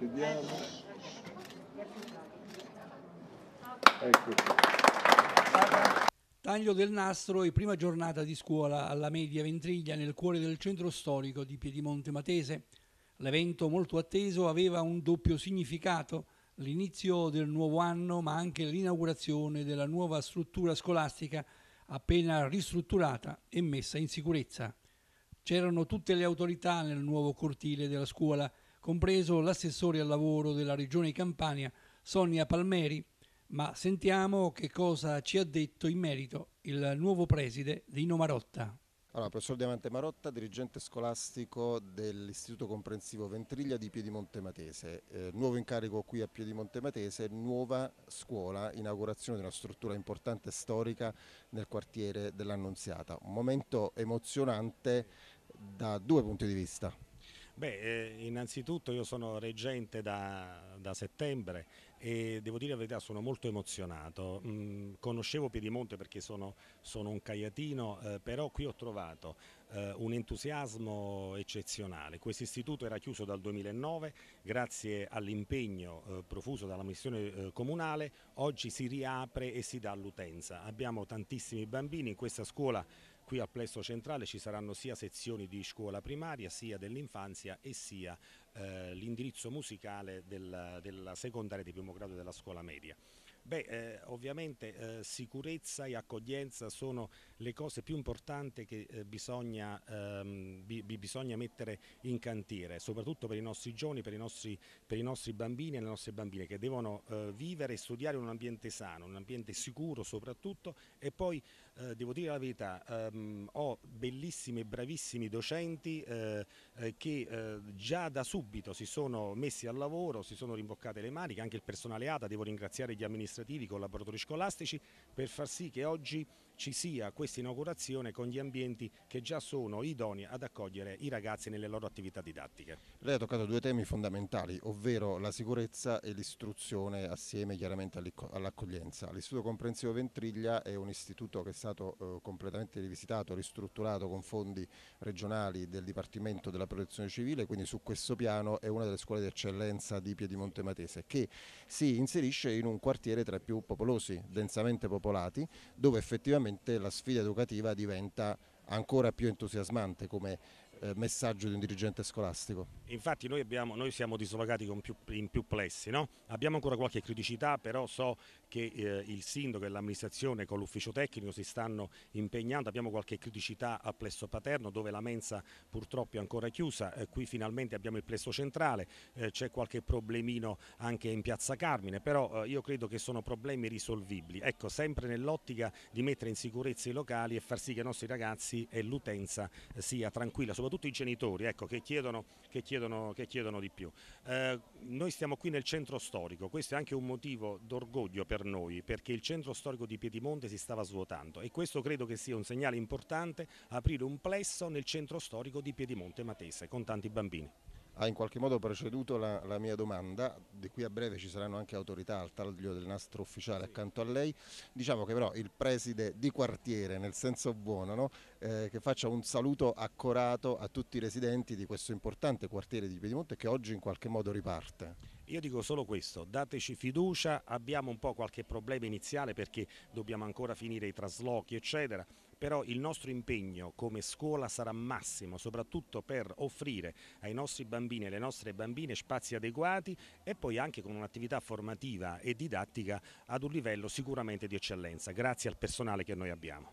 Procediamo. Eccoci. Taglio del nastro e prima giornata di scuola alla media Ventriglia nel cuore del centro storico di Piedimonte Matese. L'evento molto atteso aveva un doppio significato, l'inizio del nuovo anno ma anche l'inaugurazione della nuova struttura scolastica appena ristrutturata e messa in sicurezza. C'erano tutte le autorità nel nuovo cortile della scuola compreso l'assessore al lavoro della Regione Campania, Sonia Palmeri, ma sentiamo che cosa ci ha detto in merito il nuovo preside Dino Marotta. Allora, professor Diamante Marotta, dirigente scolastico dell'Istituto Comprensivo Ventriglia di Piedimonte Matese. Eh, nuovo incarico qui a Piedimonte Matese, nuova scuola, inaugurazione di una struttura importante e storica nel quartiere dell'Annunziata. Un momento emozionante da due punti di vista. Beh, eh, innanzitutto io sono reggente da, da, settembre e devo dire la verità sono molto emozionato. Mm, conoscevo Piedimonte perché sono, sono un caiatino, eh, però qui ho trovato eh, un entusiasmo eccezionale. Questo istituto era chiuso dal 2009, grazie all'impegno eh, profuso dalla missione eh, comunale, oggi si riapre e si dà all'utenza. Abbiamo tantissimi bambini, in questa scuola Qui al plesso centrale ci saranno sia sezioni di scuola primaria, sia dell'infanzia e sia eh, l'indirizzo musicale del, della secondaria di primo grado della scuola media. Beh, eh, ovviamente eh, sicurezza e accoglienza sono le cose più importanti che eh, bisogna, ehm, bi bisogna, mettere in cantiere, soprattutto per i nostri giovani, per i nostri, per i nostri bambini e le nostre bambine che devono eh, vivere e studiare in un ambiente sano, un ambiente sicuro soprattutto e poi eh, devo dire la verità, ehm, ho bellissimi e bravissimi docenti che già da subito subito si sono messi al lavoro, si sono rimboccate le maniche, anche il personale ATA, devo ringraziare gli amministrativi, i collaboratori scolastici per far sì che oggi ci sia questa inaugurazione con gli ambienti che già sono idonei ad accogliere i ragazzi nelle loro attività didattiche. Lei ha toccato due temi fondamentali, ovvero la sicurezza e l'istruzione assieme chiaramente all'accoglienza. L'Istituto Comprensivo Ventriglia è un istituto che è stato eh, completamente rivisitato, ristrutturato con fondi regionali del Dipartimento della Protezione Civile, quindi su questo piano è una delle scuole di eccellenza di Piedimonte Matese che si inserisce in un quartiere tra i più popolosi, densamente popolati, dove effettivamente sicuramente la sfida educativa diventa ancora più entusiasmante come eh, messaggio di un dirigente scolastico. Infatti noi, abbiamo, noi siamo dislocati più, in più plessi, no? abbiamo ancora qualche criticità, però so che eh, il sindaco e l'amministrazione con l'ufficio tecnico si stanno impegnando, abbiamo qualche criticità a plesso paterno dove la mensa purtroppo è ancora chiusa, eh, qui finalmente abbiamo il plesso centrale, eh, c'è qualche problemino anche in piazza Carmine, però eh, io credo che sono problemi risolvibili, ecco sempre nell'ottica di mettere in sicurezza i locali e far sì che i nostri ragazzi e l'utenza eh, sia tranquilla, soprattutto tutti i genitori ecco, che, chiedono, che, chiedono, che, chiedono, di più. Eh, noi stiamo qui nel centro storico, questo è anche un motivo d'orgoglio per noi perché il centro storico di Piedimonte si stava svuotando e questo credo che sia un segnale importante aprire un plesso nel centro storico di Piedimonte Matese con tanti bambini ha in qualche modo preceduto la, la, mia domanda, di qui a breve ci saranno anche autorità al taglio del nastro ufficiale accanto a lei, diciamo che però il preside di quartiere, nel senso buono, no? eh, che faccia un saluto accorato a tutti i residenti di questo importante quartiere di Piedimonte che oggi in qualche modo riparte. Io dico solo questo, dateci fiducia, abbiamo un po' qualche problema iniziale perché dobbiamo ancora finire i traslochi eccetera, però il nostro impegno come scuola sarà massimo, soprattutto per offrire ai nostri bambini e alle nostre bambine spazi adeguati e poi anche con un'attività formativa e didattica ad un livello sicuramente di eccellenza, grazie al personale che noi abbiamo.